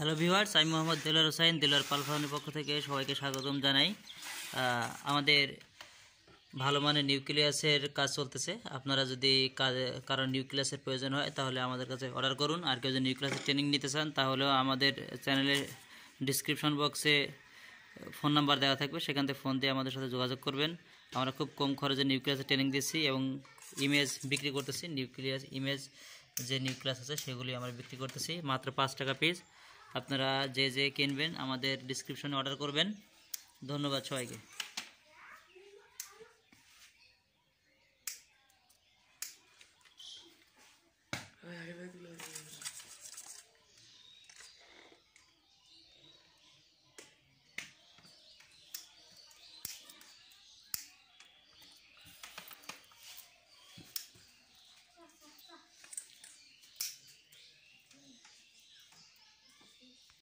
hello viewers আমি মোহাম্মদ দেলার হোসাইন দেলার পালফানের পক্ষ থেকে সবাইকে স্বাগতম জানাই আমাদের ভালো মানের নিউক্লিয়াসের কাজ চলতেছে আপনারা যদি কারো নিউক্লিয়াসের প্রয়োজন হয় তাহলে আমাদের কাছে অর্ডার করুন আর কেউ যদি নিউক্লিয়াসের ট্রেনিং নিতে চান তাহলেও আমাদের চ্যানেলের ডিসক্রিপশন বক্সে ফোন নাম্বার দেওয়া থাকবে সেখান থেকে ফোন দিয়ে আমাদের সাথে যোগাযোগ করবেন আমরা খুব কম খরচে নিউক্লিয়াসের ট্রেনিং দিচ্ছি এবং ইমেজ বিক্রি করতেছি নিউক্লিয়াস ইমেজ যে নিউক্লিয়াস আছে সেগুলি আমরা বিক্রি করতেছি মাত্র পাঁচ টাকা পিস আপনারা যে যে কিনবেন আমাদের ডিসক্রিপশনে অর্ডার করবেন ধন্যবাদ সবাইকে